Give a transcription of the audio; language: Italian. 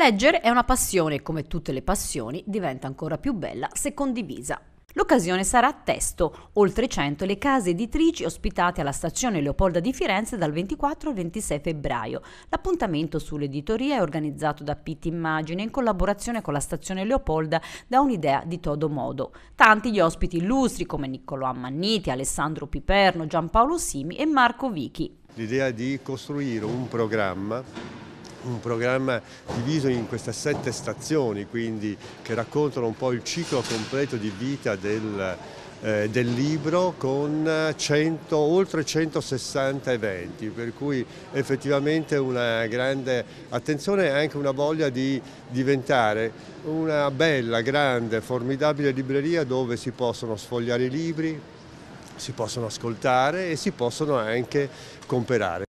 Leggere è una passione e come tutte le passioni diventa ancora più bella se condivisa. L'occasione sarà a Testo, oltre 100 le case editrici ospitate alla stazione Leopolda di Firenze dal 24 al 26 febbraio. L'appuntamento sull'editoria è organizzato da Pitti Immagine in collaborazione con la stazione Leopolda da un'idea di todo modo. Tanti gli ospiti illustri come Niccolò Ammanniti, Alessandro Piperno, Giampaolo Simi e Marco Vichi. L'idea di costruire un programma un programma diviso in queste sette stazioni, quindi che raccontano un po' il ciclo completo di vita del, eh, del libro con 100, oltre 160 eventi, per cui effettivamente una grande attenzione e anche una voglia di diventare una bella, grande, formidabile libreria dove si possono sfogliare i libri, si possono ascoltare e si possono anche comprare.